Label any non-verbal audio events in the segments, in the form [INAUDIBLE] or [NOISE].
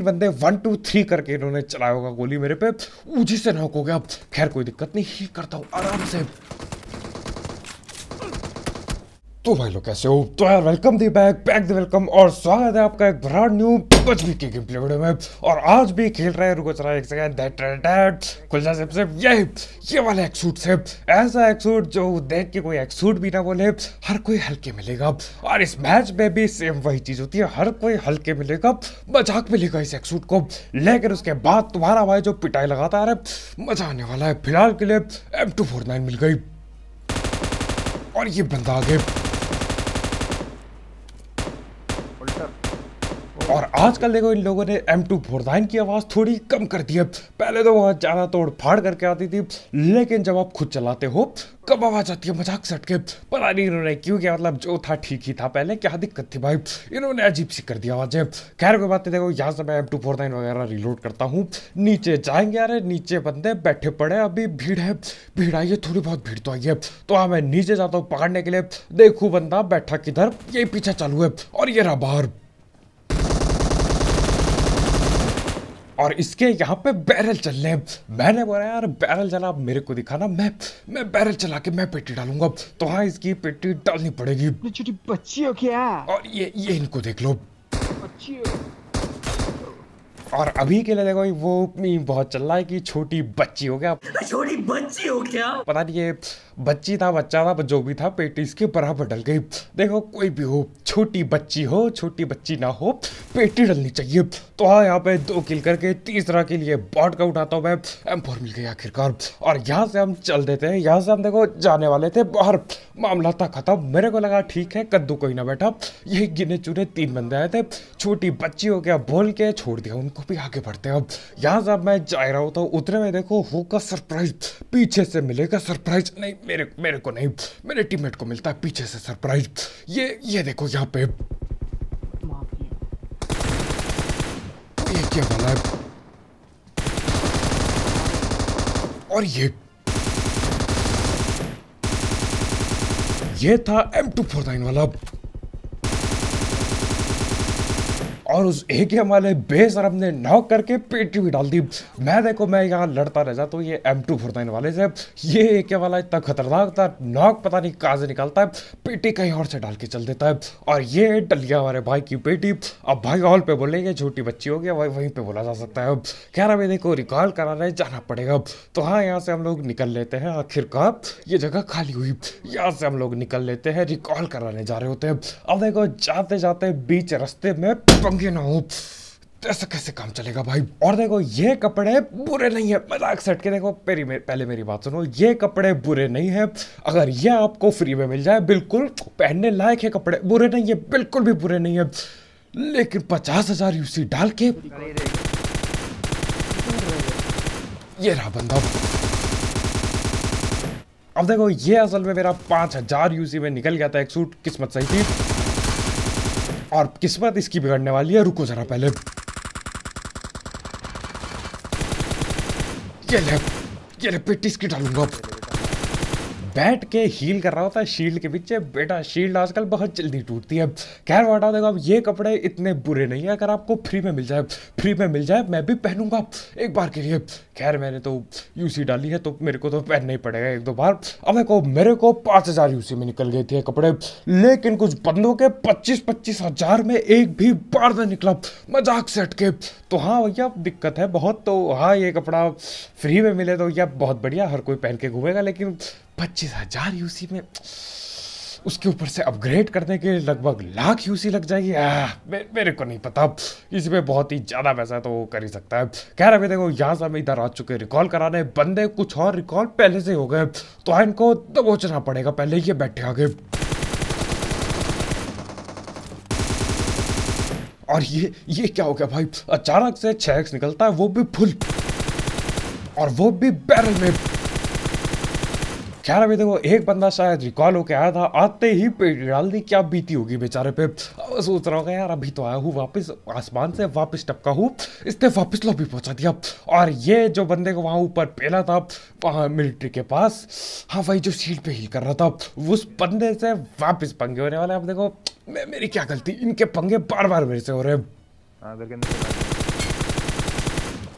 बंदे one two three करके इन्होंने चलाया होगा गोली मेरे पे ऊँची से नॉक हो गया खैर कोई दिक्कत नहीं करता हूँ आराम से तो भाई लोग कैसे हो तो यार welcome the back back the welcome और स्वागत है आपका एक ब्रांड न्यू पचवी के गेम प्ले वीडियो में और आज भी खेल रहे हैं रुको चला एक सेकंड दैट दैट खुलजा सिर्फ सिर्फ ये ये वाला एक सूट सिर्फ ऐसा एक सूट जो देख के कोई एक सूट भी ना बोले हर कोई हल्के मिलेगा और इस मैच में भी सेम वही चीज़ होती है हर कोई हल्के मिलेगा मजाक मिलेगा इस एक सूट को लेकिन उसके बाद तुम्हारा भाई जो पिटाई लगाता है मजा आने वाला है फिलहाल के लिए एम मिल गई और ये बंदा आ गए और आजकल देखो इन लोगों ने एम टू फोरदाइन की आवाज़ थोड़ी कम कर दी है पहले तो वह ज़्यादा तोड़ फाड़ करके आती थी लेकिन जब आप खुद चलाते हो कब आवाज आती है मजाक सट के पता नहीं इन्होंने क्यों क्या मतलब जो था ठीक ही था पहले क्या दिक्कत थी भाई इन्होंने अजीब सी कर दिया आवाजें खैर कोई बात नहीं देखो यहाँ से मैं एम टू फोर नाइन वगैरह रिलोड करता हूँ नीचे जाएंगे यार नीचे बंदे बैठे पड़े अभी भीड़ है भीड़ आई है थोड़ी बहुत भीड़ तो आई है तो हाँ मैं नीचे जाता हूँ पकड़ने के लिए देखू बंदा बैठा किधर ये पीछा चालू है और ये रहा बाहर और इसके यहाँ पे बैरल चल रहे मैंने बोला यार बैरल चला मेरे को दिखाना मैं मैं बैरल चला के मैं पेटी डालूंगा तो हाँ इसकी पेटी डालनी पड़ेगी छोटी बच्ची हो क्या और ये ये इनको देख लो बच्ची हो और अभी के लिए देखो वो बहुत चल रहा है कि छोटी बच्ची हो गया छोटी बच्ची हो गया पता नहीं ये बच्ची था बच्चा था जो भी था पेटीज के बराबर डल गई देखो कोई भी हो छोटी बच्ची हो छोटी बच्ची ना हो पेटी डलनी चाहिए तो हाँ यहाँ पे दो किल करके तीसरा के लिए बॉट का उठाता हूँ मैं एम फोर मिल गया आखिरकार और यहाँ से हम चल देते हैं यहाँ से हम देखो जाने वाले थे बाहर मामला था खत्म मेरे को लगा ठीक है कद्दू कोई ना बैठा ये गिने चुने तीन बंदे आए थे छोटी बच्ची हो गया बोल के छोड़ दिया उनको भी आगे बढ़ते हैं अब यहाँ से अब मैं जा रहा हूँ तो उतरे में देखो होगा सरप्राइज पीछे से मिलेगा सरप्राइज नहीं मेरे मेरे को नहीं मेरे टीममेट को मिलता है पीछे से सरप्राइज ये ये देखो यहाँ पे ये क्या वाला है और ये ये था M249 वाला और उस एक ही हमारे और ने नॉक करके पेटी भी डाल दी मैं देखो मैं यहाँ लड़ता रह जाता हूँ ये एम टू फोर नाइन वाले से ये एक ही वाला इतना खतरनाक था नॉक पता नहीं कहाँ से निकालता है पेटी कहीं और से डाल के चल देता है और ये डलिया हमारे भाई की पेटी अब भाई हॉल पे बोलेंगे छोटी बच्ची हो गया भाई वहीं पे बोला जा सकता है खैर हमें देखो रिकॉल कराने जाना पड़ेगा तो हाँ यहाँ से हम लोग निकल लेते हैं आखिरकार ये जगह खाली हुई यहाँ से हम लोग निकल लेते हैं रिकॉल कराने जा रहे होते हैं अब देखो जाते जाते बीच रस्ते में यू नो ऐसा कैसे काम चलेगा भाई और देखो ये कपड़े बुरे नहीं है मजाक सेट के देखो मेरी पहले मेरी बात सुनो ये कपड़े बुरे नहीं है अगर ये आपको फ्री में मिल जाए बिल्कुल पहनने लायक है कपड़े बुरे नहीं है बिल्कुल भी बुरे नहीं है लेकिन पचास हजार यूसी डाल के ये रहा बंदा अब देखो ये असल में मेरा पांच हजार यूसी में निकल गया था एक सूट किस्मत सही थी और किस्मत इसकी बिगड़ने वाली है रुको जरा पहले ये ले ये ले पेटिस की डालूंगा बैठ के हील कर रहा होता है शील्ड के पीछे बेटा शील्ड आजकल बहुत जल्दी टूटती है खैर वाटा देखो अब ये कपड़े इतने बुरे नहीं है अगर आपको फ्री में मिल जाए फ्री में मिल जाए मैं भी पहनूंगा एक बार के लिए खैर मैंने तो यूसी डाली है तो मेरे को तो पहनना ही पड़ेगा एक दो बार अब देखो मेरे को पाँच हज़ार यूसी में निकल गए थे कपड़े लेकिन कुछ बंदों के पच्चीस पच्चीस हज़ार में एक भी बार में निकला मजाक से हटके तो हाँ भैया दिक्कत है बहुत तो हाँ ये कपड़ा फ्री में मिले तो भैया बहुत बढ़िया हर कोई पहन के घूमेगा लेकिन पच्चीस हजार यूसी में उसके ऊपर से अपग्रेड करने के लगभग लाख यूसी लग जाएगी आ, मे, मेरे को नहीं पता इसी इसमें बहुत ही ज़्यादा पैसा तो वो कर ही सकता है कह रहा भाई देखो यहाँ से हम इधर आ चुके रिकॉल कराने बंदे कुछ और रिकॉल पहले से हो गए तो हाँ, इनको दबोचना पड़ेगा पहले ये बैठे आगे और ये ये क्या हो गया भाई अचानक से छः निकलता है वो भी फुल और वो भी बैरल में ग्यारह बजे देखो एक बंदा शायद रिकॉल होके आया था आते ही पेट डाल दी क्या बीती होगी बेचारे पे अब सोच रहा होगा यार अभी तो आया हूँ वापस आसमान से वापस टपका हूँ इसने वापस भी पहुँचा दिया और ये जो बंदे को वहाँ ऊपर पेला था वहाँ मिलिट्री के पास हाँ भाई जो सीट पे ही कर रहा था उस बंदे से वापस पंगे होने वाले अब देखो मैं मेरी क्या गलती इनके पंगे बार बार मेरे से हो रहे हैं हाँ,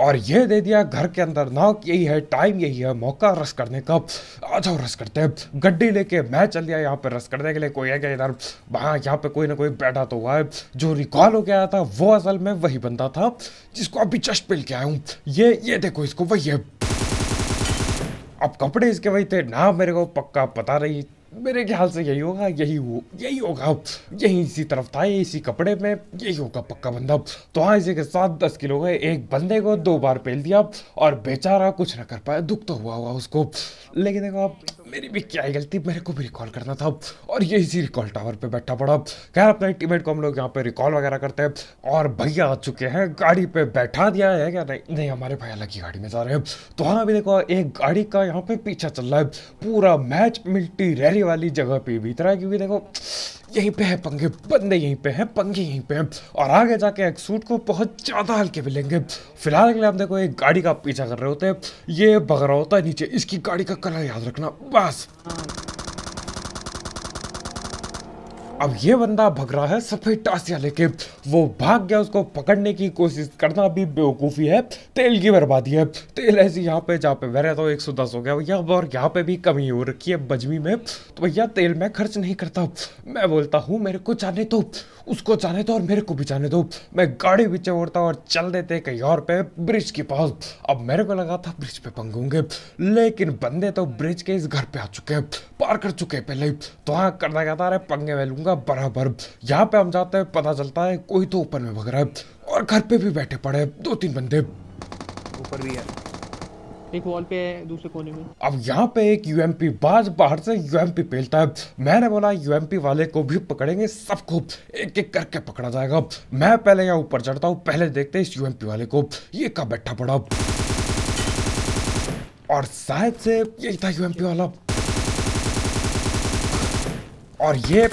और ये दे दिया घर के अंदर नाक यही है टाइम यही है मौका रस करने का आ जाओ रस करते हैं गड्डी लेके मैं चल दिया यहाँ पे रस करने के लिए कोई है क्या इधर वहाँ यहाँ पे कोई ना कोई बैठा तो हुआ है जो रिकॉल हो गया था वो असल में वही बंदा था जिसको अभी चश्म पिल के आया हूँ ये ये देखो इसको वही है अब कपड़े इसके वही थे ना मेरे को पक्का पता रही मेरे ख्याल से यही होगा यही वो यही होगा यही इसी तरफ था इसी कपड़े में यही होगा पक्का बंदा तो हाँ इसी के साथ दस किलो गए एक बंदे को दो बार पेल दिया और बेचारा कुछ ना कर पाया दुख तो हुआ हुआ उसको लेकिन देखो आप मेरी भी क्या गलती मेरे को भी रिकॉल करना था और ये इसी रिकॉल टावर पे बैठा पड़ा खैर अपने टीमेट को हम लोग यहाँ पे रिकॉल वगैरह करते हैं और भैया आ चुके हैं गाड़ी पे बैठा दिया है क्या नहीं नहीं हमारे भाई अलग ही गाड़ी में जा रहे हैं तो हाँ अभी देखो एक गाड़ी का यहाँ पे पीछा चल रहा है पूरा मैच मिल्टी रैली पंखे वाली जगह पे भी इतना क्योंकि देखो यहीं पे है पंखे बंदे यहीं पे हैं पंखे यहीं पे हैं और आगे जाके एक सूट को बहुत ज़्यादा हल्के मिलेंगे फिलहाल के लिए आप देखो एक गाड़ी का पीछा कर रहे होते हैं ये भग रहा होता है नीचे इसकी गाड़ी का कलर याद रखना बस अब ये बंदा भग रहा है सफ़ेद टासिया लेके वो भाग गया उसको पकड़ने की कोशिश करना भी बेवकूफ़ी है तेल की बर्बादी है तेल ऐसी यहाँ पे जहाँ पे वह रहता हूँ एक सौ दस हो गया भैया और यहाँ पे भी कमी हो रखी है बजमी में तो भैया तेल मैं खर्च नहीं करता मैं बोलता हूँ मेरे को जाने तो उसको जाने दो और मेरे को भी जाने दो मैं गाड़ी भी चौड़ता और चल देते कहीं और पे ब्रिज के पास अब मेरे को लगा था ब्रिज पे पंगूंगे लेकिन बंदे तो ब्रिज के इस घर पे आ चुके हैं पार कर चुके हैं पहले तो हाँ करना कहता अरे पंगे में लूंगा बराबर यहाँ पे हम जाते हैं पता चलता है कोई तो ऊपर में भग रहा है और घर पे भी बैठे पड़े दो तीन बंदे ऊपर भी है एक वॉल पे है दूसरे कोने में अब यहाँ पे एक यूएमपी बाज बाहर से यूएमपी पेलता है मैंने बोला यूएमपी वाले को भी पकड़ेंगे सबको एक एक करके पकड़ा जाएगा मैं पहले यहाँ ऊपर चढ़ता हूँ पहले देखते इस यूएमपी वाले को ये कब बैठा पड़ा और शायद से यही था यूएमपी वाला और ये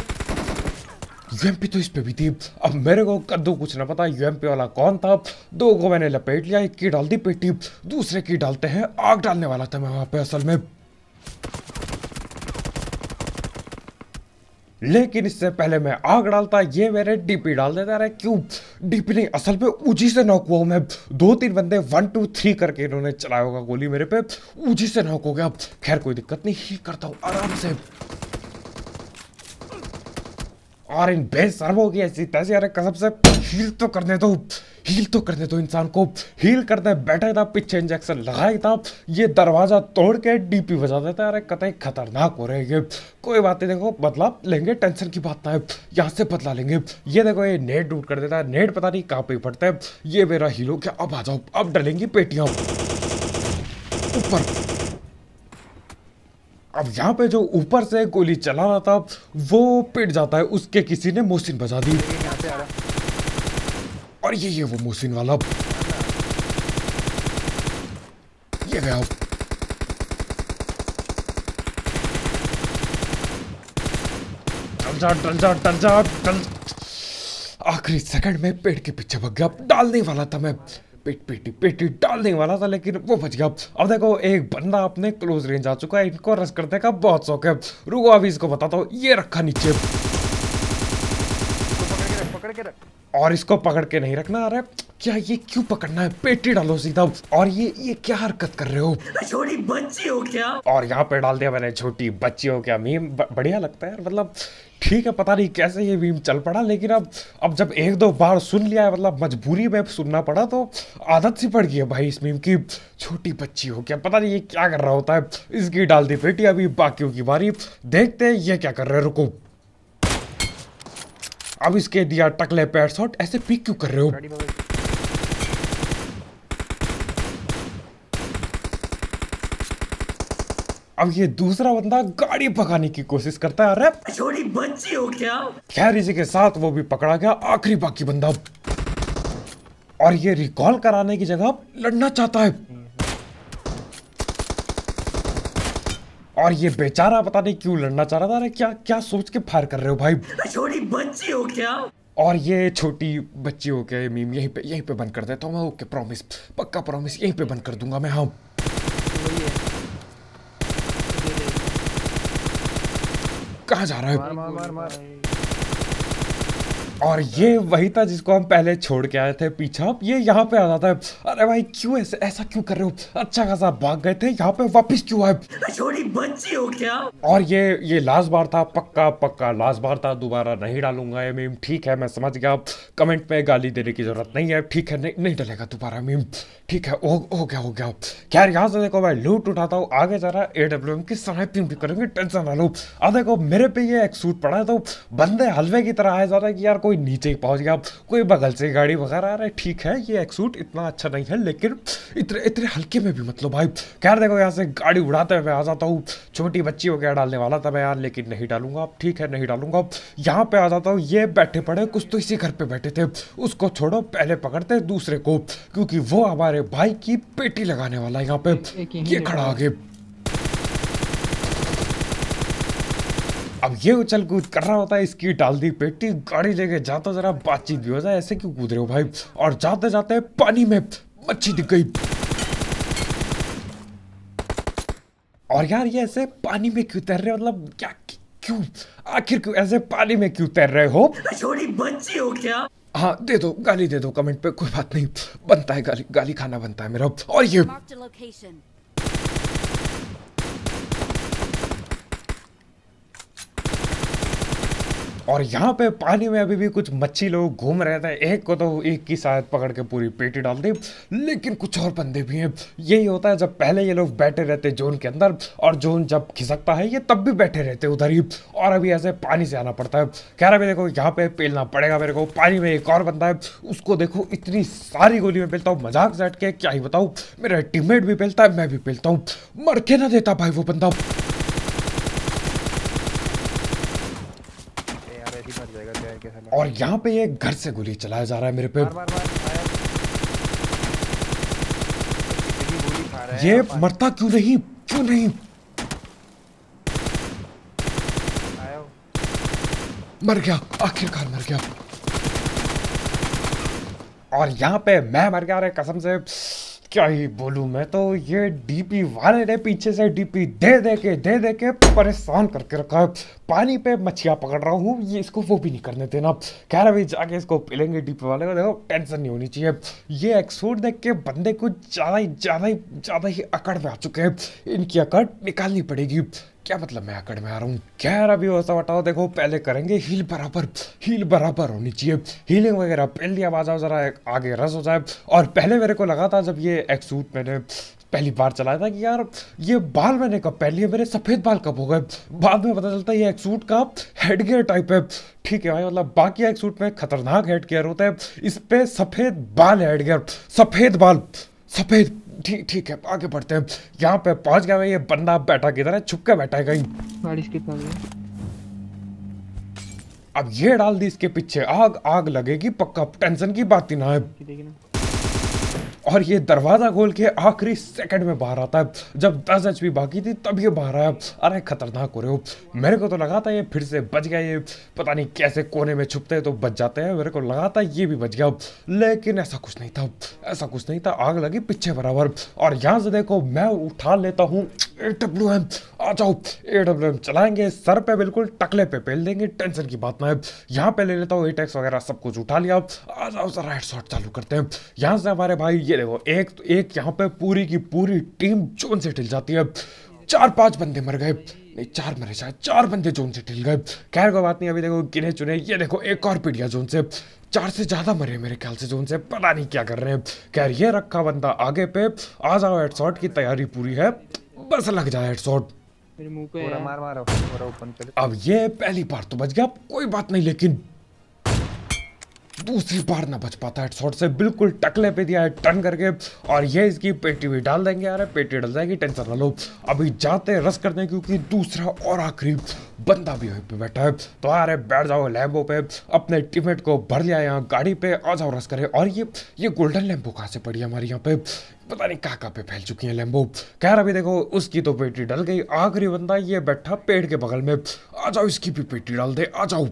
यूएमपी तो इस पे भी थी अब मेरे को कद्दू कुछ ना पता यूएमपी वाला कौन था दो को मैंने लपेट लिया एक की डाल दी पेटी दूसरे की डालते हैं आग डालने वाला था मैं वहां पे असल में लेकिन इससे पहले मैं आग डालता ये मेरे डीपी डाल देता रहा क्यों डीपी नहीं असल में उजी से नॉक हुआ मैं दो तीन बंदे वन टू थ्री करके इन्होंने चलाया होगा गोली मेरे पे उजी से नॉक हो गया खैर कोई दिक्कत नहीं करता हूँ आराम से और इन बेसर हो गया ऐसी तैसी अरे कसम से हील तो करने दो हील तो करने दो इंसान को हील करते बैठे था पीछे इंजेक्शन लगाए था ये दरवाज़ा तोड़ के डीपी बजा देता है अरे कतई खतरनाक हो रहे ये कोई बात नहीं देखो बदला लेंगे टेंशन की बात ना है यहाँ से बदला लेंगे ये देखो ये नेट डूट कर देता है नेट पता नहीं कहाँ पे पड़ता है ये मेरा हीरो क्या अब आ जाओ अब डलेंगी पेटियाँ ऊपर अब यहाँ पे जो ऊपर से गोली चला रहा था वो पिट जाता है उसके किसी ने मोहसिन बजा दी और ये ये वो मोहसिन वाला ये गया आखिरी सेकंड में पेड़ के पीछे भग गया डालने वाला था मैं पेट पेटी पेटी डालने वाला था लेकिन वो बच गया अब देखो एक बंदा अपने क्लोज रेंज आ चुका है इनको रस करने का बहुत शौक है रुको अभी इसको बताता हूँ ये रखा नीचे पकड़ के रख पकड़ के रख और इसको पकड़ के नहीं रखना अरे क्या ये क्यों पकड़ना है पेटी डालो सीधा और ये ये क्या हरकत कर रहे हो छोटी बच्ची हो क्या और यहाँ पे डाल दिया मैंने छोटी बच्ची हो क्या मीम बढ़िया लगता है मतलब ठीक है पता नहीं कैसे ये मीम चल पड़ा लेकिन अब अब जब एक दो बार सुन लिया है मतलब मजबूरी में सुनना पड़ा तो आदत सी पड़ गई है भाई इस मीम की छोटी बच्ची हो क्या पता नहीं ये क्या कर रहा होता है इसकी डाल दी पेटी अभी बाकी की बारी देखते हैं ये क्या कर रहे हैं रुको अब इसके दिया टकले पैर शॉट ऐसे पिक क्यों कर रहे हो अब ये दूसरा बंदा गाड़ी पकाने की कोशिश करता है अरे छोटी बच्ची हो क्या खैर इसी के साथ वो भी पकड़ा गया आखिरी बाकी बंदा और ये रिकॉल कराने की जगह लड़ना चाहता है और ये बेचारा पता नहीं क्यों लड़ना चाह रहा था अरे क्या क्या सोच के फायर कर रहे हो भाई [LAUGHS] छोटी बच्ची हो क्या और ये छोटी बच्ची हो क्या मीम यहीं पे यहीं पे बंद कर देता हूँ मैं ओके प्रॉमिस पक्का प्रॉमिस यहीं पे बंद कर दूंगा मैं हाँ कहाँ जा रहा है मार, मार, मार, मार। और ये वही था जिसको हम पहले छोड़ के आए थे पीछा ये यहाँ पे आ जाता है अरे भाई क्यों ऐसे ऐसा क्यों कर रहे हो अच्छा खासा भाग गए थे यहाँ पे वापस क्यों आए छोड़ी बच्ची हो क्या और ये ये लास्ट बार था पक्का पक्का लास्ट बार था दोबारा नहीं डालूंगा ये मीम ठीक है मैं समझ गया कमेंट पे गाली देने की जरूरत नहीं है ठीक है नहीं डालेगा डलेगा दोबारा मीम ठीक है हो हो गया हो गया खैर यहाँ से देखो मैं लूट उठाता हूँ आगे जा रहा ए डब्ल्यू एम किस तरह पिंक करेंगे टेंशन ना लो अब देखो मेरे पे ये एक सूट पड़ा है तो बंदे हलवे की तरह आया जा रहा है कि यार कोई नीचे ही पहुंच गया कोई बगल से गाड़ी वगैरह आ रहा है ठीक है ये एक सूट इतना अच्छा नहीं है लेकिन इतने इतने हल्के में भी मतलब भाई कह देखो यहाँ से गाड़ी उड़ाते हुए मैं आ जाता हूँ छोटी बच्ची वगैरह डालने वाला था मैं यार लेकिन नहीं डालूंगा अब ठीक है नहीं डालूंगा अब यहाँ पे आ जाता हूँ ये बैठे पड़े कुछ तो इसी घर पे बैठे थे उसको छोड़ो पहले पकड़ते दूसरे को क्योंकि वो हमारे भाई की पेटी लगाने वाला है यहाँ पे ये खड़ा आगे अब ये उछल कूद कर रहा होता है इसकी डाल दी पेटी गाड़ी लेके जाता जरा बातचीत भी हो जाए ऐसे क्यों कूद रहे हो भाई और जाते जाते पानी में मच्छी दिख गई और यार ये ऐसे पानी में क्यों तैर रहे मतलब क्या क्यों आखिर क्यों ऐसे पानी में क्यों तैर रहे हो छोटी बच्ची हो क्या हाँ दे दो गाली दे दो कमेंट पे कोई बात नहीं बनता है गाली गाली खाना बनता है मेरा और ये और यहाँ पे पानी में अभी भी कुछ मच्छी लोग घूम रहे थे एक को तो एक की शायद पकड़ के पूरी पेटी डाल दी लेकिन कुछ और बंदे भी हैं यही होता है जब पहले ये लोग बैठे रहते जोन के अंदर और जोन जब खिसकता है ये तब भी बैठे रहते उधर ही और अभी ऐसे पानी से आना पड़ता है रहा भी देखो यहाँ पे पेलना पड़ेगा मेरे को पानी में एक और बंदा है उसको देखो इतनी सारी गोली में पेलता हूँ मजाक से हट के क्या ही बताऊँ मेरा टीममेट भी पेलता है मैं भी पेलता हूँ मर के ना देता भाई वो बंदा और यहाँ पे ये घर से गोली चलाया जा रहा है मेरे पे ये मरता क्यों नहीं क्यों नहीं मर गया आखिरकार मर गया और यहाँ पे मैं मर गया रे कसम से क्या ही बोलू मैं तो ये डीपी वाले ने पीछे से डीपी दे दे के दे दे के परेशान करके रखा है पानी पे मछिया पकड़ रहा हूँ ये इसको वो भी नहीं करने देना कह रहा भाई जाके इसको पिलेंगे डीप वाले को देखो टेंशन नहीं होनी चाहिए ये सूट देख के बंदे को ज़्यादा ही ज़्यादा ही ज़्यादा ही अकड़ में आ चुके हैं इनकी अकड़ निकालनी पड़ेगी क्या मतलब मैं आकड़ में आ रहा हूँ क्या भी होता बताओ देखो पहले करेंगे हील बराबर हील बराबर होनी चाहिए हीलिंग वगैरह पहली आवाज आओ जरा आगे रस हो जाए और पहले मेरे को लगा था जब ये एक सूट मैंने पहली बार चलाया था कि यार ये बाल मैंने कब पहन लिए मेरे सफ़ेद बाल कब हो गए बाद में पता चलता है ये एक सूट का हेड गेयर टाइप है ठीक है भाई मतलब बाकी एक सूट में खतरनाक हेड गेयर होता है इस पर सफ़ेद बाल हेड गेयर सफ़ेद बाल सफ़ेद ठीक ठीक है आगे बढ़ते हैं यहाँ पे पहुँच गया ये बंदा बैठा किधर है छुप के बैठा है कहीं अब ये डाल दी इसके पीछे आग आग लगेगी पक्का टेंशन की बात ही ना है और ये दरवाज़ा खोल के आखिरी सेकंड में बाहर आता है जब दस एच बाकी थी तब ये बाहर आया अरे खतरनाक हो रहे हो मेरे को तो लगा था ये फिर से बच गया ये पता नहीं कैसे कोने में छुपते हैं तो बच जाते हैं मेरे को लगा था ये भी बच गया लेकिन ऐसा कुछ नहीं था ऐसा कुछ नहीं था आग लगी पीछे बराबर और यहाँ से देखो मैं उठा लेता हूँ ए डब्ल्यू एम आ जाओ ए डब्ल्यू एम चलाएंगे सर पे बिल्कुल टकले पे पहल देंगे टेंशन की बात ना है यहाँ पे ले लेता हूँ एटैक्स वगैरह सब कुछ उठा लिया आ जाओ सर राइट शॉट चालू करते हैं यहाँ से हमारे भाई ये देखो एक तो एक यहाँ पे पूरी की पूरी टीम जोन से ढिल जाती है चार पांच बंदे मर गए नहीं चार मरे शायद चार बंदे जोन से ढिल गए खैर को बात नहीं अभी देखो गिने चुने ये देखो एक और पीढ़िया जोन से चार से ज़्यादा मरे मेरे ख्याल से जोन से पता नहीं क्या कर रहे हैं खैर ये रखा बंदा आगे पे आ जाओ हेडशॉट की तैयारी पूरी है ऊपर से लग जाए हेडशॉट मेरे मुंह पे मार मारो ओपन कर अब ये पहली बार तो बच गया कोई बात नहीं लेकिन दूसरी बार ना बच पाता है शॉर्ट से बिल्कुल टकले पे दिया है टर्न करके और ये इसकी पेटी भी डाल देंगे यार पेटी डल जाएगी टेंशन ना लो अभी जाते रस करते हैं क्योंकि दूसरा और आखिरी बंदा भी वहीं पे बैठा है तो यार बैठ जाओ लैम्बो पे अपने टिमेट को भर लिया यहाँ गाड़ी पे आ जाओ रस करे और ये ये गोल्डन लैम्बो कहाँ से पड़ी है हमारे यहाँ पे पता नहीं कहाँ कहाँ पे फैल चुकी है लैम्बो कह रहा भी देखो उसकी तो पेटी डल गई आखिरी बंदा ये बैठा पेड़ के बगल में आ जाओ इसकी भी पेटी डाल दे आ जाओ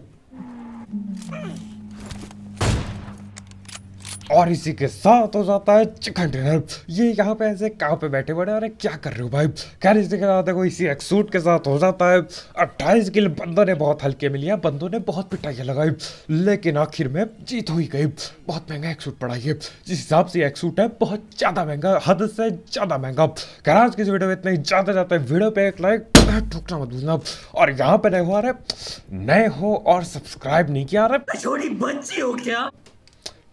और इसी के साथ हो जाता है चिकन डिनर ये यहाँ पे ऐसे कहाँ पे बैठे बड़े अरे क्या कर रहे हो भाई खैर इसी के साथ देखो इसी एक सूट के साथ हो जाता है अट्ठाईस किल बंदों ने बहुत हल्के मिली है बंदों ने बहुत पिटाइयाँ लगाई लेकिन आखिर में जीत हुई गई बहुत महंगा एक सूट पड़ा ये जिस हिसाब से एक सूट है बहुत ज़्यादा महंगा हद से ज़्यादा महंगा खैर आज की वीडियो में इतना ही ज़्यादा जाता है वीडियो पे एक लाइक ठुकना मत भूलना और यहाँ पे नए हो अरे नए हो और सब्सक्राइब नहीं किया बच्ची हो क्या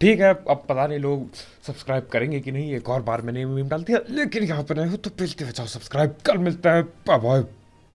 ठीक है अब पता नहीं लोग सब्सक्राइब करेंगे कि नहीं एक और बार मैंने मीम डाल दिया लेकिन यहाँ पर नहीं हो तो प्लीज़ जाओ सब्सक्राइब कर मिलता है बाय